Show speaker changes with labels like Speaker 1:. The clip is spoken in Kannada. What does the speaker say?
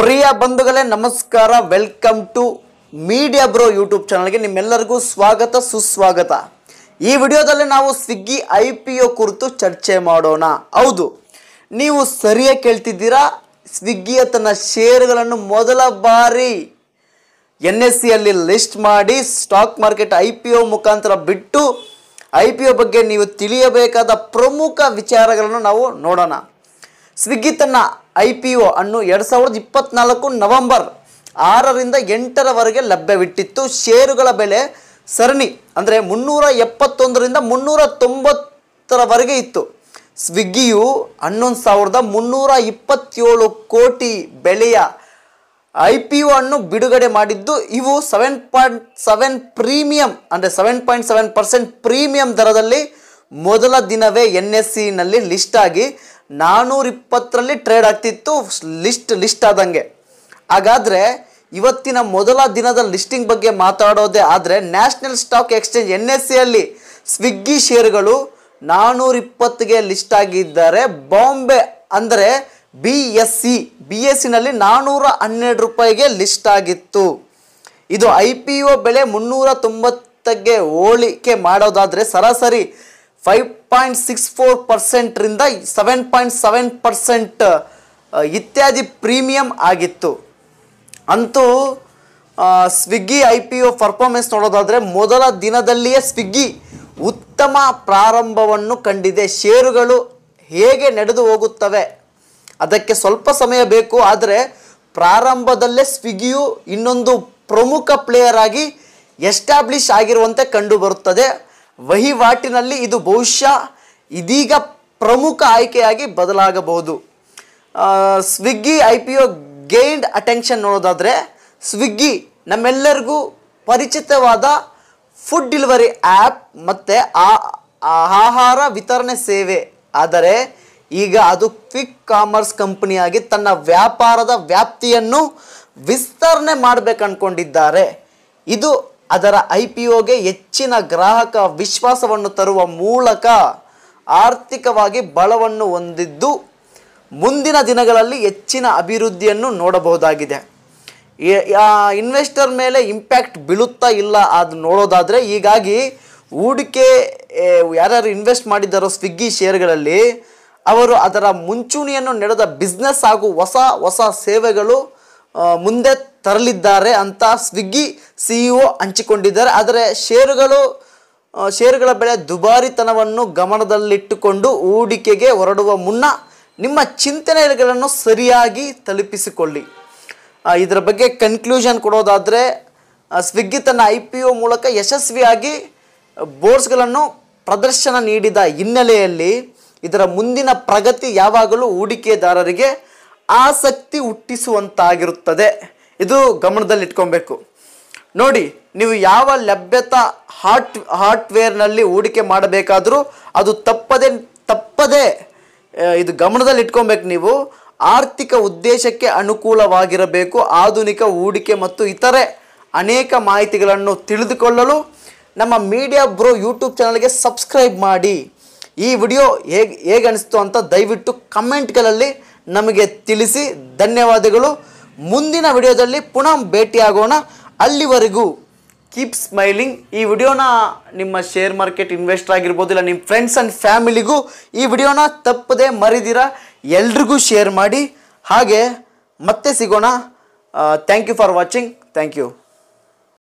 Speaker 1: ಪ್ರಿಯ ಬಂಧುಗಳೇ ನಮಸ್ಕಾರ welcome to Media Bro YouTube ಚಾನಲ್ಗೆ ನಿಮ್ಮೆಲ್ಲರಿಗೂ ಸ್ವಾಗತ ಸುಸ್ವಾಗತ ಈ ವಿಡಿಯೋದಲ್ಲಿ ನಾವು ಸ್ವಿಗ್ಗಿ ಐ ಪಿ ಒ ಕುರಿತು ಚರ್ಚೆ ಮಾಡೋಣ ಹೌದು ನೀವು ಸರಿಯಾಗಿ ಕೇಳ್ತಿದ್ದೀರಾ ಸ್ವಿಗ್ಗಿಯ ತನ್ನ ಶೇರುಗಳನ್ನು ಮೊದಲ ಬಾರಿ ಎನ್ ಎಸ್ ಸಿಯಲ್ಲಿ ಲಿಸ್ಟ್ ಮಾಡಿ stock market I P O ಮುಖಾಂತರ ಬಿಟ್ಟು ಐ ಪಿ ಒ ಬಗ್ಗೆ ನೀವು ತಿಳಿಯಬೇಕಾದ ಪ್ರಮುಖ ವಿಚಾರಗಳನ್ನು ನಾವು ನೋಡೋಣ ಸ್ವಿಗ್ಗಿ ತನ್ನ ಐ ಪಿ ಒ ಅನ್ನು ಎರಡು ಸಾವಿರದ ಇಪ್ಪತ್ತ್ನಾಲ್ಕು ನವೆಂಬರ್ ಆರರಿಂದ ಎಂಟರವರೆಗೆ ಲಭ್ಯವಿಟ್ಟಿತ್ತು ಷೇರುಗಳ ಬೆಲೆ ಸರಣಿ ಅಂದರೆ ಮುನ್ನೂರ ಎಪ್ಪತ್ತೊಂದರಿಂದ ಮುನ್ನೂರ ತೊಂಬತ್ತರವರೆಗೆ ಇತ್ತು ಸ್ವಿಗ್ಗಿಯು ಹನ್ನೊಂದು ಸಾವಿರದ ಮುನ್ನೂರ ಇಪ್ಪತ್ತೇಳು ಕೋಟಿ ಬೆಲೆಯ ಐ ಪಿ ಒ ಅನ್ನು ಬಿಡುಗಡೆ ಮಾಡಿದ್ದು ಇವು ಸೆವೆನ್ ಪಾಯಿಂಟ್ ಸೆವೆನ್ ಪ್ರೀಮಿಯಂ ಅಂದರೆ seven point seven percent premium ದರದಲ್ಲಿ ಮೊದಲ ದಿನವೇ ಎನ್ ಎಸ್ ಸಿನಲ್ಲಿ e ಲಿಸ್ಟ್ ಆಗಿ ಇಪ್ಪತ್ತರಲ್ಲಿ ಟ್ರೇಡ್ ಆಗ್ತಿತ್ತು ಲಿಸ್ಟ್ ಲಿಸ್ಟ್ ಆದಂಗೆ ಹಾಗಾದರೆ ಇವತ್ತಿನ ಮೊದಲ ದಿನದ ಲಿಸ್ಟಿಂಗ್ ಬಗ್ಗೆ ಮಾತಾಡೋದೇ ಆದರೆ National Stock Exchange N S ಸಿಯಲ್ಲಿ ಸ್ವಿಗ್ಗಿ ನಾನ್ನೂರ ನಾನ್ನೂರಿಪ್ಪತ್ತಿಗೆ ಲಿಸ್ಟ್ ಆಗಿದ್ದಾರೆ ಬಾಂಬೆ ಅಂದರೆ B S C e, B S ಸಿನಲ್ಲಿ e ನಾನ್ನೂರ ಹನ್ನೆರಡು ರೂಪಾಯಿಗೆ ಲಿಸ್ಟ್ ಆಗಿತ್ತು ಇದು ಐ ಪಿ ಒ ಬೆಲೆ ಮುನ್ನೂರ ತೊಂಬತ್ತಕ್ಕೆ ಹೋಲಿಕೆ ಮಾಡೋದಾದರೆ ಸರಾಸರಿ five point six four seven point seven percent ಇತ್ಯಾದಿ ಪ್ರೀಮಿಯಂ ಆಗಿತ್ತು ಅಂತೂ Swiggy I P O performance ನೋಡೋದಾದರೆ ಮೊದಲ ದಿನದಲ್ಲಿಯೇ ಸ್ವಿಗ್ಗಿ ಉತ್ತಮ ಪ್ರಾರಂಭವನ್ನು ಕಂಡಿದೆ ಷೇರುಗಳು ಹೇಗೆ ನಡೆದು ಹೋಗುತ್ತವೆ ಅದಕ್ಕೆ ಸ್ವಲ್ಪ ಸಮಯ ಬೇಕು ಆದರೆ ಪ್ರಾರಂಭದಲ್ಲೇ ಸ್ವಿಗ್ಗಿಯು ಇನ್ನೊಂದು ಪ್ರಮುಖ ಪ್ಲೇಯರ್ ಆಗಿ ಎಸ್ಟಾಬ್ಲಿಷ್ ಆಗಿರುವಂತೆ ಕಂಡುಬರುತ್ತದೆ ವಹಿವಾಟಿನಲ್ಲಿ ಇದು ಬಹುಶಃ ಇದೀಗ ಪ್ರಮುಖ ಆಯ್ಕೆಯಾಗಿ ಬದಲಾಗಬಹುದು Swiggy I P O gained attention ನೋಡೋದಾದರೆ ಸ್ವಿಗ್ಗಿ ನಮ್ಮೆಲ್ಲರಿಗೂ ಪರಿಚಿತವಾದ ಫುಡ್ ಡಿಲಿವರಿ ಆ್ಯಪ್ ಮತ್ತು ಆಹಾರ ವಿತರಣೆ ಸೇವೆ ಆದರೆ ಈಗ ಅದು ಕ್ವಿಕ್ ಕಾಮರ್ಸ್ ಕಂಪನಿಯಾಗಿ ತನ್ನ ವ್ಯಾಪಾರದ ವ್ಯಾಪ್ತಿಯನ್ನು ವಿಸ್ತರಣೆ ಮಾಡಬೇಕು ಅಂದ್ಕೊಂಡಿದ್ದಾರೆ ಇದು ಅದರ ಐ ಪಿ ಒಗೆ ಹೆಚ್ಚಿನ ಗ್ರಾಹಕ ವಿಶ್ವಾಸವನ್ನು ತರುವ ಮೂಲಕ ಆರ್ಥಿಕವಾಗಿ ಬಲವನ್ನು ಹೊಂದಿದ್ದು ಮುಂದಿನ ದಿನಗಳಲ್ಲಿ ಹೆಚ್ಚಿನ ಅಭಿವೃದ್ಧಿಯನ್ನು ನೋಡಬಹುದಾಗಿದೆ ಇನ್ವೆಸ್ಟರ್ ಮೇಲೆ ಇಂಪ್ಯಾಕ್ಟ್ ಬೀಳುತ್ತಾ ಇಲ್ಲ ಅದು ನೋಡೋದಾದರೆ ಹೀಗಾಗಿ ಹೂಡಿಕೆ ಯಾರ್ಯಾರು ಇನ್ವೆಸ್ಟ್ ಮಾಡಿದ್ದಾರೋ ಸ್ವಿಗ್ಗಿ ಶೇರ್ಗಳಲ್ಲಿ ಅವರು ಅದರ ಮುಂಚೂಣಿಯನ್ನು ನಡೆದ ಬಿಸ್ನೆಸ್ ಹಾಗೂ ಹೊಸ ಹೊಸ ಸೇವೆಗಳು ಮುಂದೆ ತರಲಿದ್ದಾರೆ ಅಂತ ಸ್ವಿಗ್ಗಿ ಸಿಇಒ ಹಂಚಿಕೊಂಡಿದ್ದಾರೆ ಆದರೆ ಷೇರುಗಳು ಷೇರುಗಳ ಬೆಲೆ ದುಬಾರಿತನವನ್ನು ಗಮನದಲ್ಲಿಟ್ಟುಕೊಂಡು ಹೂಡಿಕೆಗೆ ಹೊರಡುವ ಮುನ್ನ ನಿಮ್ಮ ಚಿಂತನೆಗಳನ್ನು ಸರಿಯಾಗಿ ತಲುಪಿಸಿಕೊಳ್ಳಿ ಇದರ ಬಗ್ಗೆ ಕನ್ಕ್ಲೂಷನ್ ಕೊಡೋದಾದರೆ ಸ್ವಿಗ್ಗಿ ತನ್ನ ಐ ಪಿ ಒ ಮೂಲಕ ಯಶಸ್ವಿಯಾಗಿ ಬೋರ್ಡ್ಸ್ಗಳನ್ನು ಪ್ರದರ್ಶನ ನೀಡಿದ ಹಿನ್ನೆಲೆಯಲ್ಲಿ ಇದರ ಮುಂದಿನ ಪ್ರಗತಿ ಯಾವಾಗಲೂ ಹೂಡಿಕೆದಾರರಿಗೆ ಆಸಕ್ತಿ ಹುಟ್ಟಿಸುವಂತಾಗಿರುತ್ತದೆ ಇದು ಗಮನದಲ್ಲಿ ಇಟ್ಕೊಬೇಕು ನೋಡಿ ನೀವು ಯಾವ ಲಭ್ಯತಾ ಹಾರ್ಟ್ ಹಾರ್ಟ್ವೇರ್ನಲ್ಲಿ ಹೂಡಿಕೆ ಮಾಡಬೇಕಾದರೂ ಅದು ತಪ್ಪದೆ ತಪ್ಪದೆ ಇದು ಗಮನದಲ್ಲಿ ಇಟ್ಕೊಬೇಕು ನೀವು ಆರ್ಥಿಕ ಉದ್ದೇಶಕ್ಕೆ ಅನುಕೂಲವಾಗಿರಬೇಕು ಆಧುನಿಕ ಹೂಡಿಕೆ ಮತ್ತು ಇತರೆ ಅನೇಕ ಮಾಹಿತಿಗಳನ್ನು ತಿಳಿದುಕೊಳ್ಳಲು ನಮ್ಮ ಮೀಡಿಯಾ ಬ್ರೋ ಯೂಟ್ಯೂಬ್ ಚಾನಲ್ಗೆ ಸಬ್ಸ್ಕ್ರೈಬ್ ಮಾಡಿ ಈ ವಿಡಿಯೋ ಹೇಗೆ ಹೇಗೆ ಅನಿಸ್ತು ಅಂತ ದಯವಿಟ್ಟು ಕಮೆಂಟ್ಗಳಲ್ಲಿ ನಮಗೆ ತಿಳಿಸಿ ಧನ್ಯವಾದಗಳು ಮುಂದಿನ ವಿಡಿಯೋದಲ್ಲಿ ಪುನಃ ಭೇಟಿಯಾಗೋಣ ಅಲ್ಲಿವರೆಗೂ ಕೀಪ್ ಸ್ಮೈಲಿಂಗ್ ಈ ವಿಡಿಯೋನ ನಿಮ್ಮ ಶೇರ್ ಮಾರ್ಕೆಟ್ ಇನ್ವೆಸ್ಟರ್ ಆಗಿರ್ಬೋದು ಇಲ್ಲ ನಿಮ್ಮ ಫ್ರೆಂಡ್ಸ್ ಆ್ಯಂಡ್ ಫ್ಯಾಮಿಲಿಗೂ ಈ ವಿಡಿಯೋನ ತಪ್ಪದೆ ಮರಿದಿರ ಎಲ್ರಿಗೂ ಶೇರ್ ಮಾಡಿ ಹಾಗೆ ಮತ್ತೆ ಸಿಗೋಣ thank you for watching thank you